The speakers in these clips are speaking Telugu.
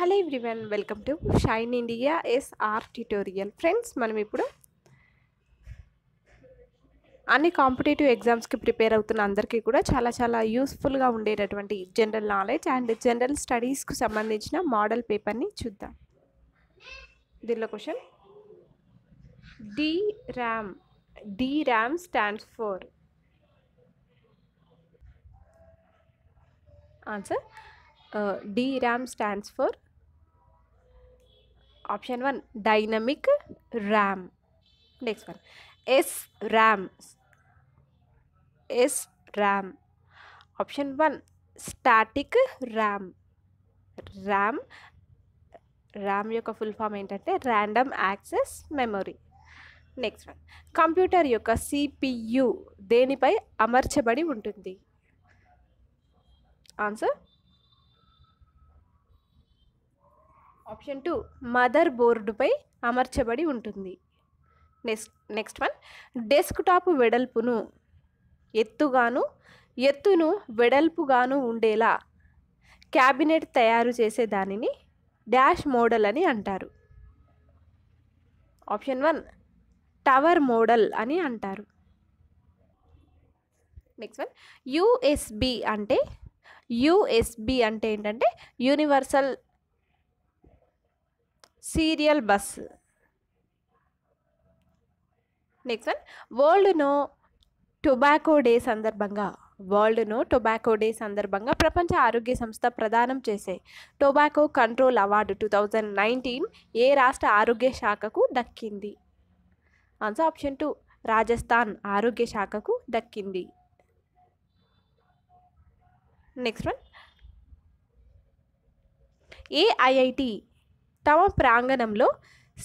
hello everyone welcome to Shine India SR tutorial friends మనం ఇప్పుడు అన్ని కాంపిటేటివ్ ఎగ్జామ్స్కి ప్రిపేర్ అవుతున్న అందరికీ కూడా చాలా చాలా యూస్ఫుల్గా ఉండేటటువంటి జనరల్ నాలెడ్జ్ అండ్ జనరల్ స్టడీస్కు సంబంధించిన మోడల్ పేపర్ని చూద్దాం దీనిలో question D RAM D RAM stands for answer D RAM stands for option one dynamic RAM next one S RAM S RAM option one static RAM RAM RAM యొక్క ఫుల్ ఫామ్ ఏంటంటే random access memory next one computer యొక్క సిపియు దేనిపై అమర్చబడి ఉంటుంది ఆన్సర్ ఆప్షన్ టూ మదర్ బోర్డుపై అమర్చబడి ఉంటుంది నెక్స్ట్ నెక్స్ట్ వన్ డెస్క్టాప్ వెడల్పును ఎత్తుగాను ఎత్తును వెడల్పుగాను ఉండేలా క్యాబినెట్ తయారు చేసే దానిని డాష్ మోడల్ అని అంటారు ఆప్షన్ వన్ టవర్ మోడల్ అని అంటారు నెక్స్ట్ వన్ యూఎస్బి అంటే యుఎస్బి అంటే ఏంటంటే universal serial bus next one వరల్డ్ను టొబాకో డే సందర్భంగా వరల్డ్ను టొబాకో డే సందర్భంగా ప్రపంచ ఆరోగ్య సంస్థ ప్రదానం చేసే tobacco control award two thousand nineteen ఏ రాష్ట్ర ఆరోగ్య శాఖకు దక్కింది ఆన్సర్ ఆప్షన్ టూ రాజస్థాన్ ఆరోగ్య శాఖకు దక్కింది నెక్స్ట్ వన్ ఏఐఐటి తమ ప్రాంగణంలో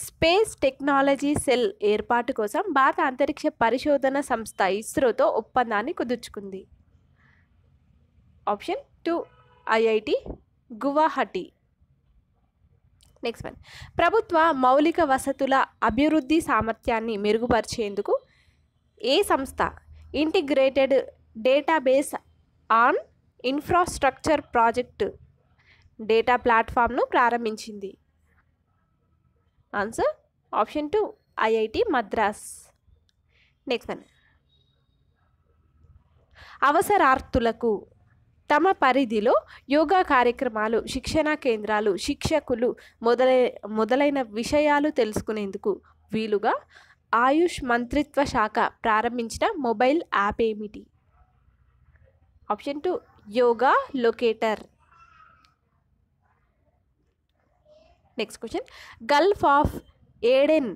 స్పేస్ టెక్నాలజీ సెల్ ఏర్పాటు కోసం భారత అంతరిక్ష పరిశోధన సంస్థ ఇస్రోతో ఒప్పందాన్ని కుదుర్చుకుంది option two IIT Guwahati next one ప్రభుత్వ మౌలిక వసతుల అభివృద్ధి సామర్థ్యాన్ని మెరుగుపరిచేందుకు ఏ సంస్థ integrated database on infrastructure project data ప్లాట్ఫామ్ను ప్రారంభించింది answer option two IIT Madras next one అవసరార్థులకు తమ పరిధిలో యోగా కార్యక్రమాలు శిక్షణ కేంద్రాలు శిక్షకులు మొదలై మొదలైన విషయాలు తెలుసుకునేందుకు వీలుగా ఆయుష్ మంత్రిత్వ శాఖ ప్రారంభించిన మొబైల్ యాప్ ఏమిటి option two yoga locator next question Gulf of Aden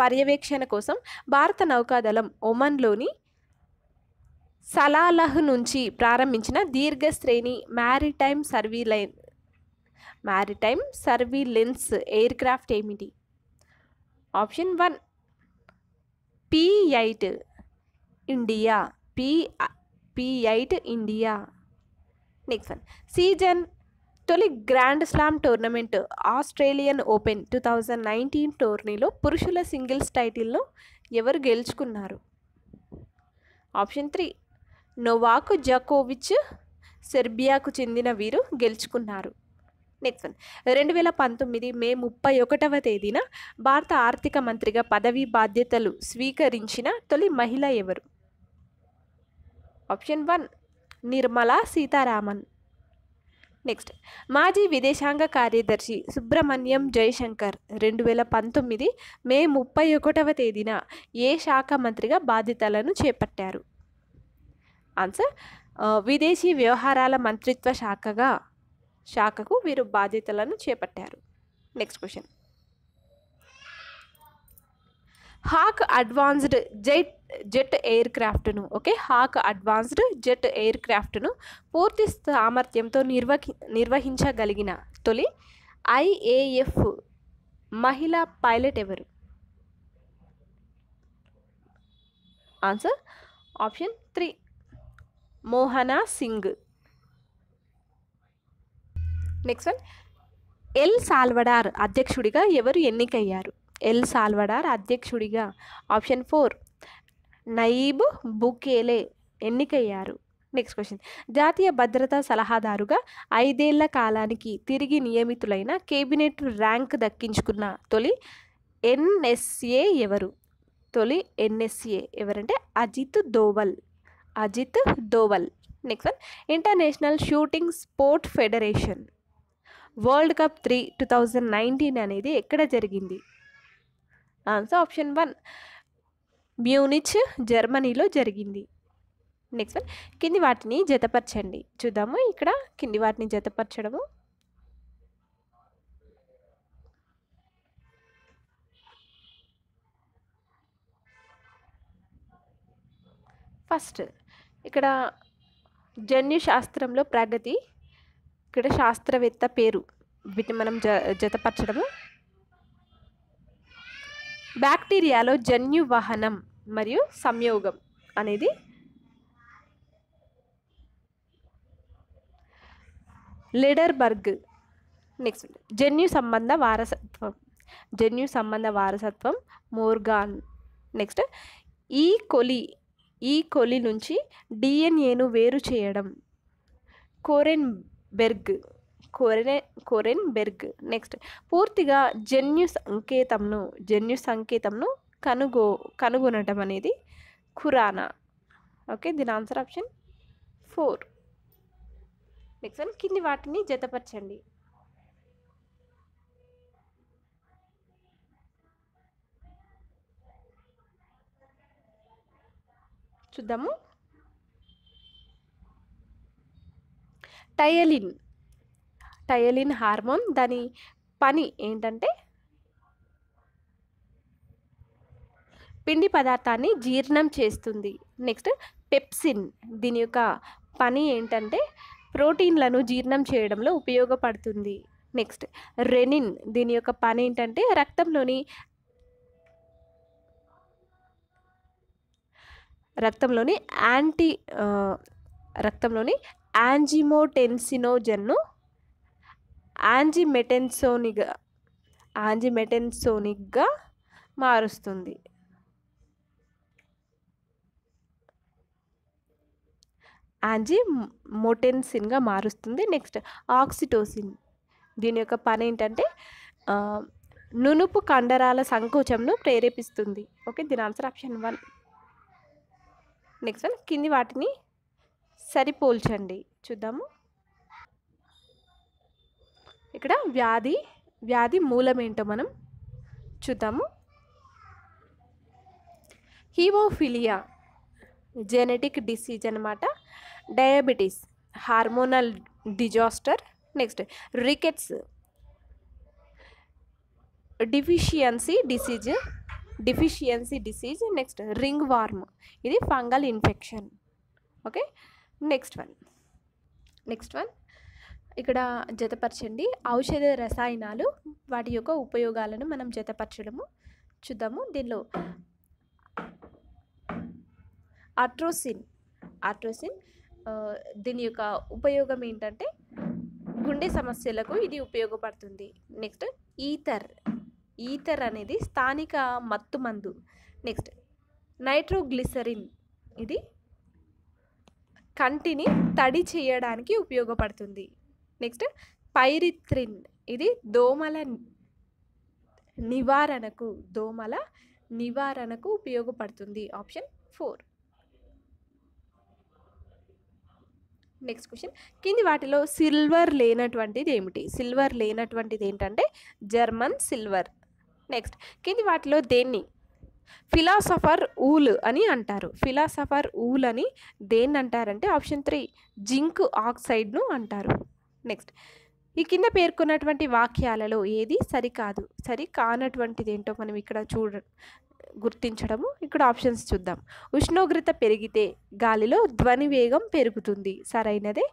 పర్యవేక్షణ కోసం భారత నౌకాదళం ఒమన్లోని సలాలహ్ నుంచి ప్రారంభించిన దీర్ఘశ్రేణి maritime surveillance maritime surveillance craft ఏమిటి option one P eight India P P eight India next one season తొలి grand slam tournament Australian Open two thousand nineteen టోర్నీలో పురుషుల సింగిల్స్ టైటిల్ను ఎవరు గెలుచుకున్నారు ఆప్షన్ త్రీ నోవాకు జకోవిచ్ సెర్బియాకు చెందిన వీరు గెలుచుకున్నారు నెక్స్ట్ వన్ రెండు వేల పంతొమ్మిది మే ముప్పై ఒకటవ తేదీన భారత ఆర్థిక మంత్రిగా పదవీ బాధ్యతలు స్వీకరించిన తొలి మహిళ ఎవరు option one Nirmala Sitharaman next మాజీ విదేశాంగ కార్యదర్శి సుబ్రహ్మణ్యం జయశంకర్ రెండు వేల పంతొమ్మిది మే ముప్పై ఒకటవ తేదీన ఏ శాఖ మంత్రిగా బాధ్యతలను చేపట్టారు ఆన్సర్ విదేశీ వ్యవహారాల మంత్రిత్వ శాఖగా శాఖకు వీరు బాధ్యతలను చేపట్టారు next question Hawk advanced jet jet air క్రాఫ్ట్ను okay Hawk advanced jet air క్రాఫ్ట్ను పూర్తి సామర్థ్యంతో నిర్వహి నిర్వహించగలిగిన తొలి ఐఏఎఫ్ మహిళా పైలట్ ఎవరు answer option three Mohana Singh next one El Salvador అధ్యక్షుడిగా ఎవరు ఎన్నికయ్యారు ఎల్ సాల్వడార్ అధ్యక్షుడిగా ఆప్షన్ ఫోర్ నయీబ్ బుకేలే ఎన్నికయ్యారు నెక్స్ట్ క్వశ్చన్ జాతీయ భద్రతా సలహాదారుగా ఐదేళ్ల కాలానికి తిరిగి నియమితులైన కేబినెట్ ర్యాంక్ దక్కించుకున్న తొలి ఎన్ఎస్ఏ ఎవరు తొలి ఎన్ఎస్ఏ ఎవరంటే Ajit Doval Ajit Doval next one international shooting sport federation world cup three two thousand nineteen అనేది ఎక్కడ జరిగింది ఆన్సర్ ఆప్షన్ వన్ మ్యూనిచ్ జర్మనీలో జరిగింది నెక్స్ట్ వన్ కింది వాటిని జతపరచండి చూద్దాము ఇక్కడ కింది వాటిని జతపరచడము ఫస్ట్ ఇక్కడ జన్యు శాస్త్రంలో ప్రగతి ఇక్కడ శాస్త్రవేత్త పేరు వీటిని మనం జ జతపరచడము బ్యాక్టీరియాలో జన్యు మరియు సంయోగం అనేది లిడర్బర్గ్ నెక్స్ట్ జన్యు సంబంధ వారసత్వం జన్యు సంబంధ వారసత్వం మోర్గాన్ నెక్స్ట్ ఈ కొలి ఈ కొలి నుంచి డిఎన్ఏను వేరు చేయడం కోరెన్ బెర్గ్ కోరెన్ కోరెన్ బెర్గ్ నెక్స్ట్ పూర్తిగా జన్యు సంకేతంను జన్యు సంకేతంను కనుగో కనుగొనటం అనేది ఖురానా ఓకే దీని answer option four next one కింది వాటిని జతపరచండి చూద్దాము టయలిన్ టయలిన్ హార్మోన్ దాని పని ఏంటంటే పిండి పదార్థాన్ని జీర్ణం చేస్తుంది నెక్స్ట్ పెప్సిన్ దీని యొక్క పని ఏంటంటే ప్రోటీన్లను జీర్ణం చేయడంలో ఉపయోగపడుతుంది నెక్స్ట్ రెనిన్ దీని యొక్క పని ఏంటంటే రక్తంలోని రక్తంలోని యాంటీ రక్తంలోని యాంజిమోటెన్సినోజన్ను యాంజిమెటెన్సోనిగా యాంజిమెటెన్సోనిగ్గా మారుస్తుంది యాంజీ మోటెన్సిన్గా మారుస్తుంది నెక్స్ట్ ఆక్సిటోసిన్ దీని యొక్క పని ఏంటంటే నునుపు కండరాల సంకోచంను ప్రేరేపిస్తుంది ఓకే దీని answer option one next one కింది వాటిని సరిపోల్చండి చూద్దాము ఇక్కడ వ్యాధి వ్యాధి మూలం ఏంటో మనం చూద్దాము హీమోఫిలియా జెనెటిక్ డిసీజ్ అనమాట diabetes hormonal disaster next rickets deficiency disease deficiency disease next ringworm ఇది fungal infection okay next one next one ఇక్కడ జతపరచండి ఔషధ రసాయనాలు వాటి యొక్క ఉపయోగాలను మనం జతపరచడము చూద్దాము దీనిలో అట్రోసిన్ అట్రోసిన్ దీని యొక్క ఉపయోగం ఏంటంటే గుండె సమస్యలకు ఇది ఉపయోగపడుతుంది నెక్స్ట్ ఈథర్ ఈథర్ అనేది స్థానిక మత్తు మందు నెక్స్ట్ నైట్రోగ్లిసరిన్ ఇది కంటిని తడి చేయడానికి ఉపయోగపడుతుంది నెక్స్ట్ పైరిత్రిన్ ఇది దోమల నివారణకు దోమల నివారణకు ఉపయోగపడుతుంది ఆప్షన్ ఫోర్ నెక్స్ట్ క్వశ్చన్ కింది వాటిలో సిల్వర్ లేనటువంటిది ఏమిటి సిల్వర్ లేనటువంటిది ఏంటంటే జర్మన్ సిల్వర్ నెక్స్ట్ కింది వాటిలో దేన్ని ఫిలాసఫర్ ఊల్ అని అంటారు ఫిలాసఫర్ ఊల్ అని దేన్ని అంటారంటే ఆప్షన్ త్రీ జింక్ ఆక్సైడ్ను అంటారు నెక్స్ట్ ఈ కింద పేర్కొన్నటువంటి వాక్యాలలో ఏది సరికాదు సరి ఏంటో మనం ఇక్కడ చూడ గుర్తించడము ఇక్కడ ఆప్షన్స్ చూద్దాం ఉష్ణోగ్రత పెరిగితే గాలిలో ధ్వని వేగం పెరుగుతుంది సరైనదే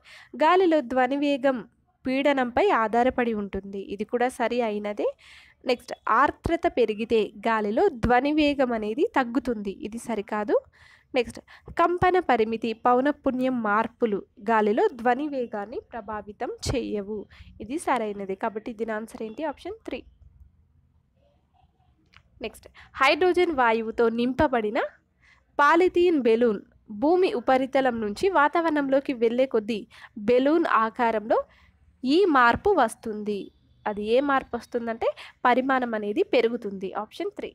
గాలిలో ధ్వని వేగం పీడనంపై ఆధారపడి ఉంటుంది ఇది కూడా సరి అయినదే నెక్స్ట్ ఆర్ద్రత పెరిగితే గాలిలో ధ్వని వేగం అనేది తగ్గుతుంది ఇది సరికాదు నెక్స్ట్ కంపన పరిమితి పౌనఃపుణ్యం మార్పులు గాలిలో ధ్వని వేగాన్ని ప్రభావితం చేయవు ఇది సరైనది కాబట్టి దీని ఆన్సర్ ఏంటి ఆప్షన్ త్రీ నెక్స్ట్ హైడ్రోజన్ వాయువుతో నింపబడిన పాలిథీన్ బెలూన్ భూమి ఉపరితలం నుంచి వాతావరణంలోకి వెళ్ళే కొద్దీ బెలూన్ ఆకారంలో ఈ మార్పు వస్తుంది అది ఏ మార్పు వస్తుందంటే పరిమాణం అనేది పెరుగుతుంది ఆప్షన్ త్రీ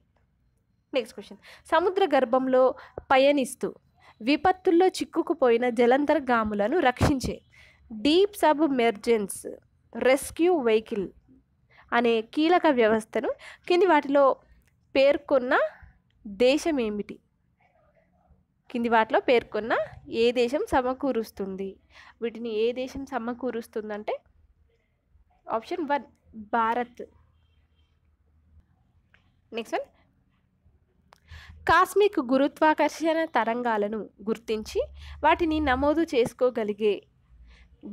నెక్స్ట్ క్వశ్చన్ సముద్ర గర్భంలో పయనిస్తూ విపత్తుల్లో చిక్కుకుపోయిన గాములను రక్షించే deep submergence rescue vehicle అనే కీలక వ్యవస్థను కింది వాటిలో పేర్కొన్న దేశం ఏమిటి కింది వాటిలో పేర్కొన్న ఏ దేశం సమకూరుస్తుంది వీటిని ఏ దేశం సమకూరుస్తుందంటే option one Bharat next one cosmic గురుత్వాకర్షణ తరంగాలను గుర్తించి వాటిని నమోదు చేసుకోగలిగే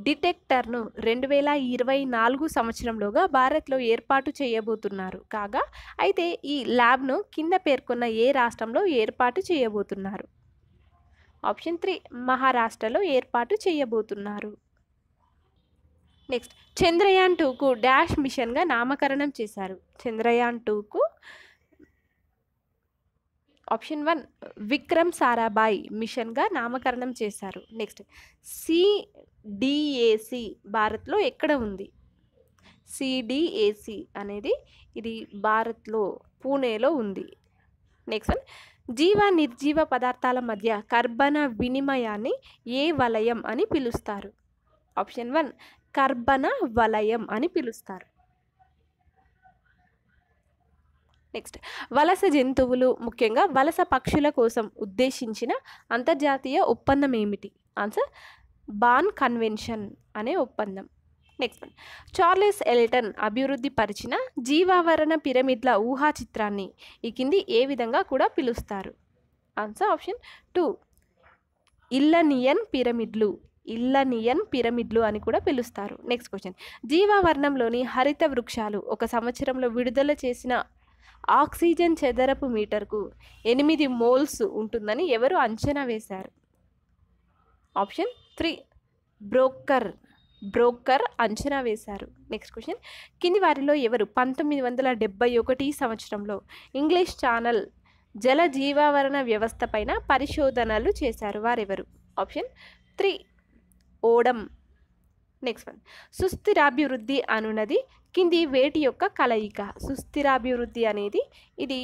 డిటెక్టర్ను రెండు వేల ఇరవై నాలుగు సంవత్సరంలోగా భారత్లో ఏర్పాటు చేయబోతున్నారు కాగా అయితే ఈ ల్యాబ్ను కింద పేర్కొన్న ఏ రాష్ట్రంలో ఏర్పాటు చేయబోతున్నారు ఆప్షన్ త్రీ మహారాష్ట్రలో ఏర్పాటు చేయబోతున్నారు నెక్స్ట్ చంద్రయాన్ టూకు డాష్ మిషన్గా నామకరణం చేశారు చంద్రయాన్ టూకు ఆప్షన్ వన్ విక్రమ్ సారాభాయ్ మిషన్గా నామకరణం చేశారు నెక్స్ట్ సిడిఏసి భారత్లో ఎక్కడ ఉంది సిడిఏసి అనేది ఇది భారత్లో పూణేలో ఉంది నెక్స్ట్ వన్ జీవ నిర్జీవ పదార్థాల మధ్య కర్బన వినిమయాన్ని ఏ వలయం అని పిలుస్తారు ఆప్షన్ వన్ కర్బన వలయం అని పిలుస్తారు నెక్స్ట్ వలస జంతువులు ముఖ్యంగా వలస పక్షుల కోసం ఉద్దేశించిన అంతర్జాతీయ ఒప్పందం ఏమిటి ఆన్సర్ బాన్ కన్వెన్షన్ అనే ఒప్పందం నెక్స్ట్ వన్ చార్లెస్ ఎల్టన్ అభివృద్ధి పరిచిన జీవావరణ పిరమిడ్ల ఊహా చిత్రాన్ని ఈ కింది ఏ విధంగా కూడా పిలుస్తారు ఆన్సర్ ఆప్షన్ టూ ఇల్లనియన్ పిరమిడ్లు ఇల్లనియన్ పిరమిడ్లు అని కూడా పిలుస్తారు నెక్స్ట్ క్వశ్చన్ జీవావరణంలోని హరిత వృక్షాలు ఒక సంవత్సరంలో విడుదల చేసిన ఆక్సిజన్ చదరపు మీటర్కు ఎనిమిది మోల్స్ ఉంటుందని ఎవరు అంచనా వేశారు ఆప్షన్ త్రీ బ్రోకర్ బ్రోకర్ అంచనా వేశారు నెక్స్ట్ క్వశ్చన్ కింది వారిలో ఎవరు పంతొమ్మిది వందల డెబ్బై ఒకటి సంవత్సరంలో ఇంగ్లీష్ ఛానల్ జల జీవావరణ వ్యవస్థ పైన పరిశోధనలు చేశారు వారెవరు option three Odum next one సుస్థిరాభివృద్ధి అనున్నది కింది వేటి యొక్క కలయిక సుస్థిరాభివృద్ధి అనేది ఇది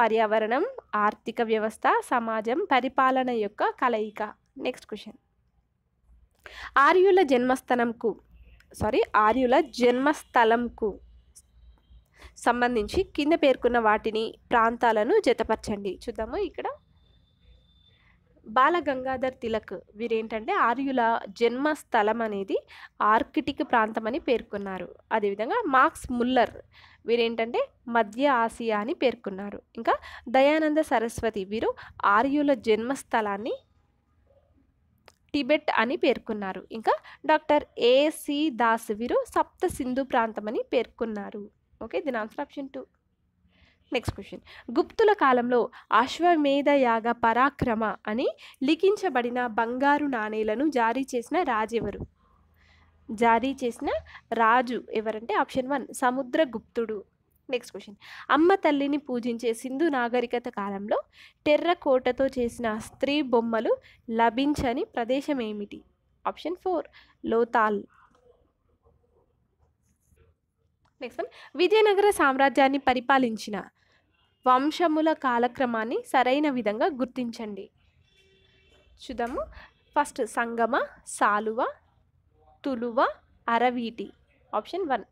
పర్యావరణం ఆర్థిక వ్యవస్థ సమాజం పరిపాలన యొక్క కలయిక నెక్స్ట్ క్వశ్చన్ ఆర్యుల జన్మస్థలంకు సారీ ఆర్యుల జన్మస్థలంకు సంబంధించి కింద పేర్కొన్న వాటిని ప్రాంతాలను జతపరచండి చూద్దాము ఇక్కడ బాలగంగాధర్ తిలక్ వీరేంటంటే ఆర్యుల జన్మస్థలం అనేది ఆర్కిటిక్ ప్రాంతం అని పేర్కొన్నారు అదేవిధంగా మార్క్స్ ముల్లర్ వీరేంటంటే మధ్య ఆసియా అని పేర్కొన్నారు ఇంకా దయానంద సరస్వతి వీరు ఆర్యుల జన్మస్థలాన్ని టిబెట్ అని పేర్కొన్నారు ఇంకా డాక్టర్ ఏసి దాస్ వీరు సప్త సింధు ప్రాంతం అని పేర్కొన్నారు ఓకే దీని answer option two next question గుప్తుల కాలంలో అశ్వమేధ యాగ పరాక్రమ అని లిఖించబడిన బంగారు నాణేలను జారీ చేసిన రాజెవరు జారీ చేసిన రాజు ఎవరంటే ఆప్షన్ వన్ సముద్రగుప్తుడు నెక్స్ట్ క్వశ్చన్ అమ్మ తల్లిని పూజించే సింధు నాగరికత కాలంలో టెర్రకోటతో చేసిన స్త్రీ బొమ్మలు లభించని ప్రదేశం ఏమిటి option four Lothal next Vijayanagara సామ్రాజ్యాన్ని పరిపాలించిన వంశముల కాలక్రమాన్ని సరైన విధంగా గుర్తించండి చూద్దాము ఫస్ట్ సంగమ సాలువ తులువ అరవీటి option one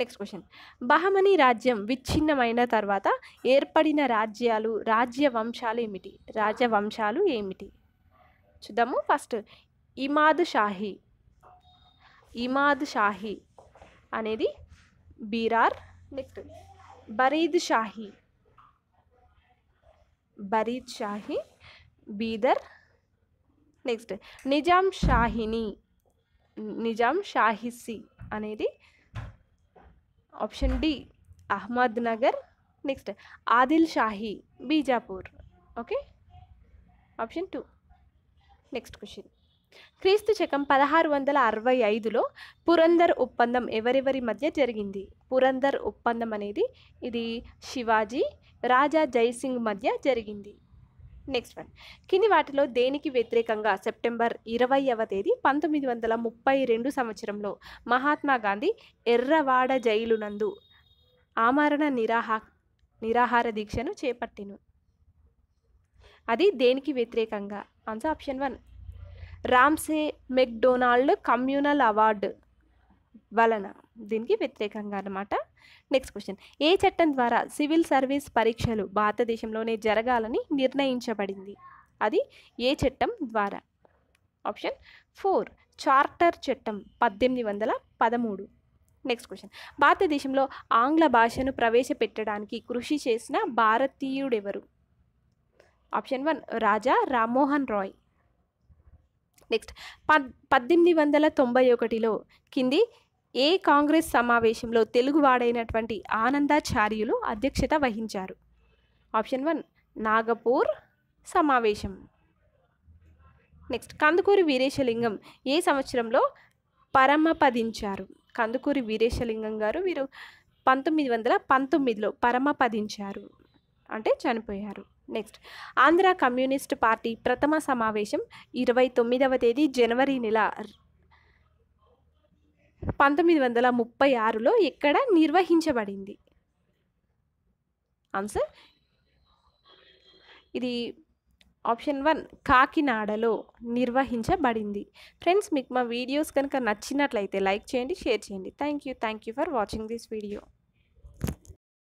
next question Bahmani రాజ్యం విచ్ఛిన్నమైన తర్వాత ఏర్పడిన రాజ్యాలు రాజ్య వంశాలు ఏమిటి రాజవంశాలు ఏమిటి చూద్దాము ఫస్ట్ ఇమాద్ షాహీ ఇమాద్ షాహీ అనేది बीरार आर बरीद शाही बरीद शाही बीदर नेक्स्ट निजाम शाहिनी निजाम शाहिसी अने option D Ahmadnagar next Adil Shahi Bijapur okay option two next question క్రీస్తు శకం పదహారు వందల అరవై ఐదులో పురందర్ ఒప్పందం ఎవరెవరి మధ్య జరిగింది పురందర్ ఒప్పందం అనేది ఇది శివాజీ రాజా జైసింగ్ మధ్య జరిగింది నెక్స్ట్ వన్ కింది వాటిలో దేనికి వ్యతిరేకంగా సెప్టెంబర్ ఇరవైవ తేదీ పంతొమ్మిది వందల ముప్పై రెండు సంవత్సరంలో మహాత్మా గాంధీ ఎర్రవాడ జైలునందు ఆమరణ నిరాహా నిరాహార దీక్షను చేపట్టిను అది దేనికి వ్యతిరేకంగా answer option one Ramsay MacDonald communal award వలన దీనికి వ్యతిరేకంగా అనమాట నెక్స్ట్ క్వశ్చన్ ఏ చట్టం ద్వారా సివిల్ సర్వీస్ పరీక్షలు భారతదేశంలోనే జరగాలని నిర్ణయించబడింది అది ఏ చట్టం ద్వారా ఆప్షన్ ఫోర్ చార్టర్ చట్టం పద్దెనిమిది వందల పదమూడు నెక్స్ట్ క్వశ్చన్ భారతదేశంలో ఆంగ్ల భాషను ప్రవేశపెట్టడానికి కృషి చేసిన భారతీయుడెవరు option one Raja Rammohan Roy next పద్దెనిమిది వందల తొంభై ఒకటిలో కింది ఏ కాంగ్రెస్ సమావేశంలో తెలుగువాడైనటువంటి ఆనందాచార్యులు అధ్యక్షత వహించారు ఆప్షన్ వన్ నాగపూర్ సమావేశం నెక్స్ట్ కందుకూరి వీరేశలింగం ఏ సంవత్సరంలో పరమపదించారు కందుకూరి వీరేశలింగం గారు వీరు పంతొమ్మిది వందల పంతొమ్మిదిలో పరమపదించారు అంటే చనిపోయారు నెక్స్ట్ ఆంధ్ర కమ్యూనిస్ట్ పార్టీ ప్రథమ సమావేశం ఇరవై తొమ్మిదవ తేదీ జనవరి నెల పంతొమ్మిది వందల ముప్పై ఆరులో ఇక్కడ నిర్వహించబడింది ఆన్సర్ ఇది ఆప్షన్ వన్ కాకినాడలో నిర్వహించబడింది ఫ్రెండ్స్ మీకు మా వీడియోస్ కనుక నచ్చినట్లయితే లైక్ చేయండి షేర్ చేయండి thank you thank you for watching this video